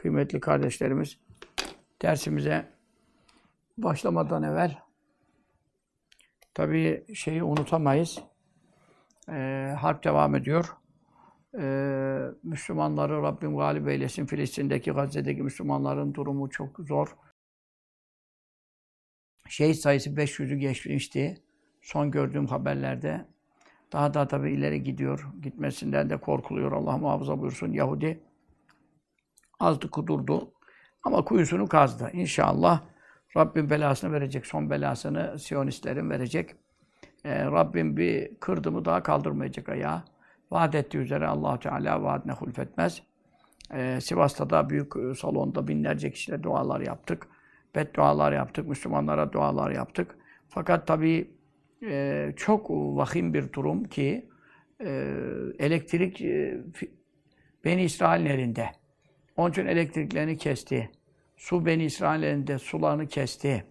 kıymetli kardeşlerimiz dersimize başlamadan evvel tabii şeyi unutamayız. Ee, harp devam ediyor. Ee, Müslümanları Rabbim galip eylesin. Filistin'deki, Gazze'deki Müslümanların durumu çok zor. Şehit sayısı 500'ü geçmişti. Son gördüğüm haberlerde. Daha da tabii ileri gidiyor. Gitmesinden de korkuluyor. Allah muhafaza buyursun Yahudi azdı kudurdu. Ama kuyusunu kazdı. İnşallah Rabbim belasını verecek. Son belasını Siyonistlerin verecek. Ee, Rabbim bir kırdımı daha kaldırmayacak ayağa. Vaat ettiği üzere allah Teala vaadine hulfetmez. Ee, Sivas'ta da büyük e, salonda binlerce kişiyle dualar yaptık. Beddualar yaptık, Müslümanlara dualar yaptık. Fakat tabii e, çok vahim bir durum ki e, elektrik e, Beni İsrail'in elinde. Onun için elektriklerini kesti. Su Beni İsrail'in de sularını kesti.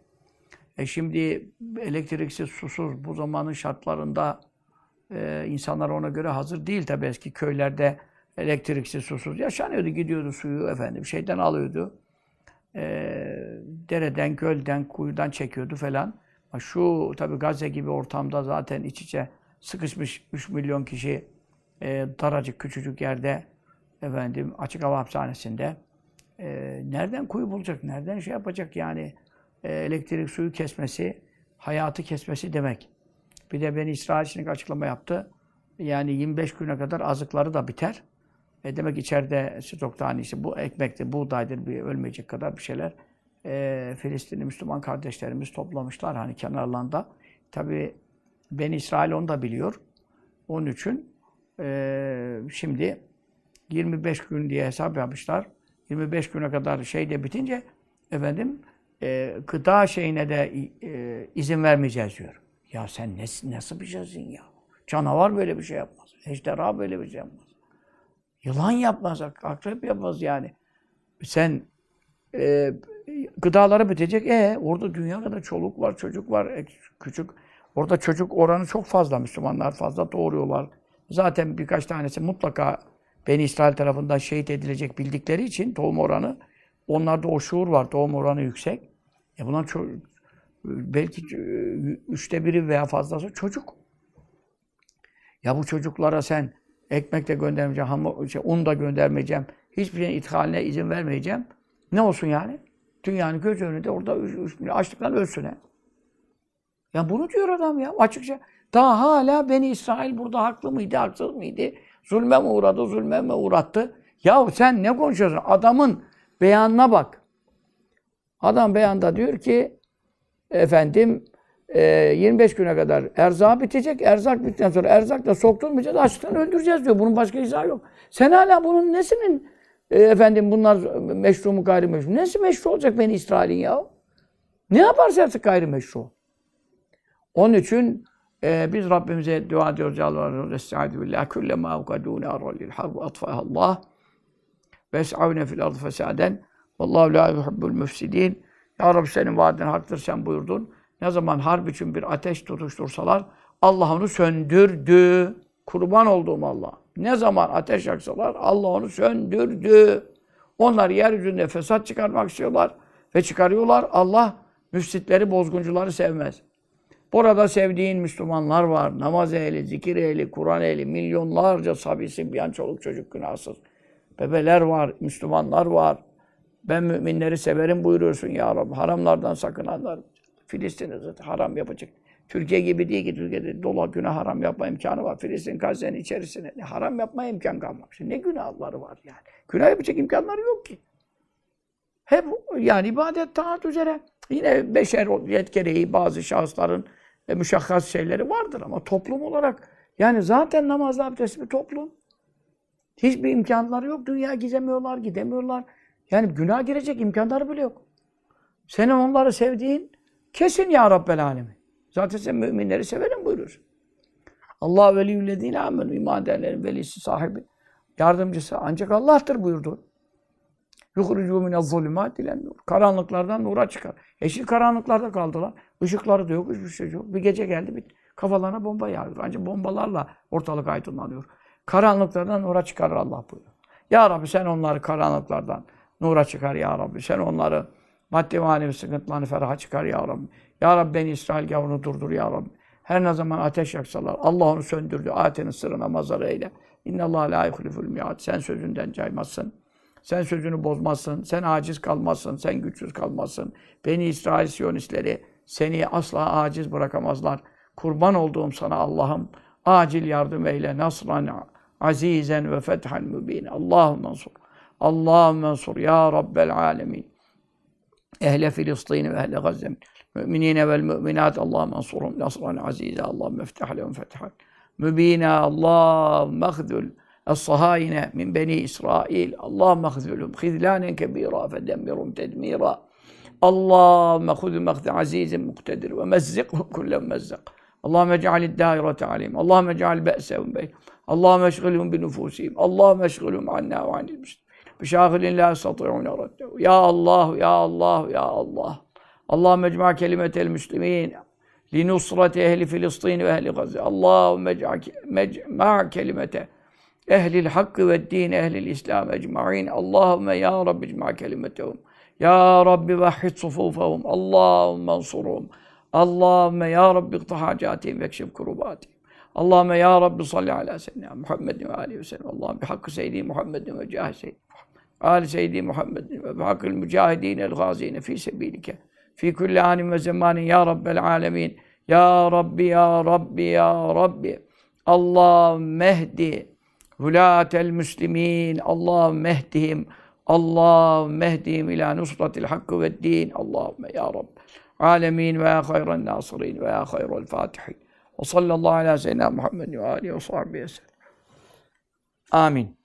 E şimdi elektriksiz, susuz bu zamanın şartlarında e, insanlar ona göre hazır değil tabi eski köylerde elektriksiz, susuz yaşanıyordu. Gidiyordu suyu efendim şeyden alıyordu. E, dereden, gölden, kuyudan çekiyordu falan. Şu tabi Gazze gibi ortamda zaten iç içe sıkışmış 3 milyon kişi e, daracık küçücük yerde efendim açık hava hapishanesinde e, nereden kuyu bulacak, nereden şey yapacak yani e, elektrik suyu kesmesi, hayatı kesmesi demek. Bir de beni İsrail için açıklama yaptı. Yani 25 güne kadar azıkları da biter. E demek içeride stokta hani işte bu ekmekti, buğdaydır bir ölmeyecek kadar bir şeyler. E, Filistinli Müslüman kardeşlerimiz toplamışlar hani kenarlarında. Tabi Ben İsrail onu da biliyor. Onun için e, şimdi 25 gün diye hesap yapmışlar. 25 güne kadar şey de bitince efendim e, gıda şeyine de e, izin vermeyeceğiz diyor. Ya sen ne, nasıl bir şeysin ya? Canavar böyle bir şey yapmaz. Ejderha böyle bir şey yapmaz. Yılan yapmaz, akrep yapmaz yani. Sen e, gıdaları bitecek. E orada dünya kadar çoluk var, çocuk var, e, küçük. Orada çocuk oranı çok fazla. Müslümanlar fazla doğuruyorlar. Zaten birkaç tanesi mutlaka Beni İsrail tarafından şehit edilecek bildikleri için tohum oranı onlarda o şuur var. Tohum oranı yüksek. E bundan çok, belki e, üçte biri veya fazlası çocuk. Ya bu çocuklara sen ekmek de göndermeyeceğim, hamur, şey, un da göndermeyeceğim. Hiçbir şeyin ithaline izin vermeyeceğim. Ne olsun yani? Dünyanın göz önünde orada açlıktan ölsün he. Ya bunu diyor adam ya açıkça. Daha hala Beni İsrail burada haklı mıydı, haksız mıydı? Zulme mi uğradı, zulme mi uğrattı? Yahu sen ne konuşuyorsun? Adamın beyanına bak. Adam beyanda diyor ki efendim 25 e, güne kadar erzağı bitecek. Erzak bittikten sonra erzakla sokturmayacağız, açlıktan öldüreceğiz diyor. Bunun başka izahı yok. Sen hala bunun nesinin e, efendim bunlar meşru mu gayri meşru? Nesi meşru olacak beni İsrail'in ya? Ne yaparsa artık gayri meşru. Onun için e, biz Rabbimize dua ediyoruz. Yalvarıyoruz. Estaizu billah. Külle ma ukadûne arrallil harbu atfâhallah. Ve es'avne fil ardı fesâden. Vallahu la yuhibbul müfsidîn. Ya Rabbi senin vaadin haktır sen buyurdun. Ne zaman harp için bir ateş tutuştursalar Allah onu söndürdü. Kurban olduğum Allah. Ne zaman ateş yaksalar Allah onu söndürdü. Onlar yeryüzünde fesat çıkarmak istiyorlar ve çıkarıyorlar. Allah müfsitleri, bozguncuları sevmez. Burada sevdiğin Müslümanlar var. Namaz ehli, zikir ehli, Kur'an ehli, milyonlarca sabi, an çoluk çocuk günahsız. Bebeler var, Müslümanlar var. Ben müminleri severim buyuruyorsun ya Rabbi. Haramlardan sakınanlar. Filistin'de zaten haram yapacak. Türkiye gibi değil ki Türkiye'de dola günah haram yapma imkanı var. Filistin, Gazze'nin ne haram yapma imkan kalmamış. Ne günahları var yani. Günah yapacak imkanları yok ki. Hep yani ibadet taat üzere. Yine beşer gereği bazı şahısların e, müşakkas şeyleri vardır ama toplum olarak yani zaten namazla abdest bir toplum. Hiçbir imkanları yok. Dünya gizemiyorlar, gidemiyorlar. Yani günah girecek imkanları bile yok. Senin onları sevdiğin kesin ya Rabbel Alemin. Zaten sen müminleri severim buyurur. Allah veliyyüllezine amenü iman edenlerin velisi sahibi yardımcısı ancak Allah'tır buyurdu. Yuhrucu mine zulümat ile nur. Karanlıklardan nura çıkar. Eşil karanlıklarda kaldılar. Işıkları da yok, hiçbir şey yok. Bir gece geldi, bir kafalarına bomba yağıyor. Ancak bombalarla ortalık aydınlanıyor. Karanlıklardan nura çıkarır Allah buyuruyor. Ya Rabbi sen onları karanlıklardan nura çıkar ya Rabbi. Sen onları maddi manevi sıkıntılarını feraha çıkar ya Rabbi. Ya Rabbi beni İsrail gavunu durdur ya Rabbi. Her ne zaman ateş yaksalar, Allah onu söndürdü. Atenin sırrına mazara eyle. İnna Allah la yuhliful mi'at. Sen sözünden caymazsın. Sen sözünü bozmazsın, sen aciz kalmazsın, sen güçsüz kalmazsın. Beni İsrail Siyonistleri seni asla aciz bırakamazlar. Kurban olduğum sana Allah'ım acil yardım eyle. Nasran azizen ve fethan mübin. Allahümme mansur. Allahümme mansur ya Rabbel alemin. Ehle Filistin ve ehle Gazze. müminin vel müminat Allahümme mansurhum nasran azize. Allahümme meftah lehum fethan. Mübina Allahümme mehzul. الصهاينة من بني إسرائيل اللهم اخذلهم خذلانا كبيرا فدمرهم تدميرا اللهم خذ مخذ عزيز مقتدر ومزقه كل ممزق اللهم اجعل الدائرة عليهم اللهم اجعل بأسهم بينهم اللهم اشغلهم بنفوسهم اللهم اشغلهم عنا وعن المسلمين بشاغل لا يستطيعون رده يا الله يا الله يا الله اللهم اجمع كلمة المسلمين لنصرة أهل فلسطين وأهل غزة اللهم اجمع كلمته ehlil hakkı ve din ehlil İslam ecmaîn. Allahümme ya Rabbi ecma kelimetehum. Ya Rabbi vahhid sufufahum. Allahümme ansurhum. Allahümme ya Rabbi iktah hacatihim ve ekşif kurubatihim. Allahümme ya Rabbi salli ala seyyidina Muhammedin ve aleyhi ve sellem. Allahümme bihakkı seyyidi Muhammedin ve cahil seyyidi Ali seyyidi Muhammedin ve bihakkil mücahidine el gazine fi sebilike. Fi kulli anin ve zemanin ya Rabbel alemin. Ya Rabbi, ya Rabbi, ya Rabbi. Allah mehdi Vülatel müslimin. Allah mehdihim. Allah mehdihim ila nusratil hakkı ve din. Allahümme ya Rabbi Alemin ve ya hayran nasirin ve ya hayral fatihin. Ve sallallahu ala seyyidina Muhammed ve alihi ve sahbihi sellem. Amin.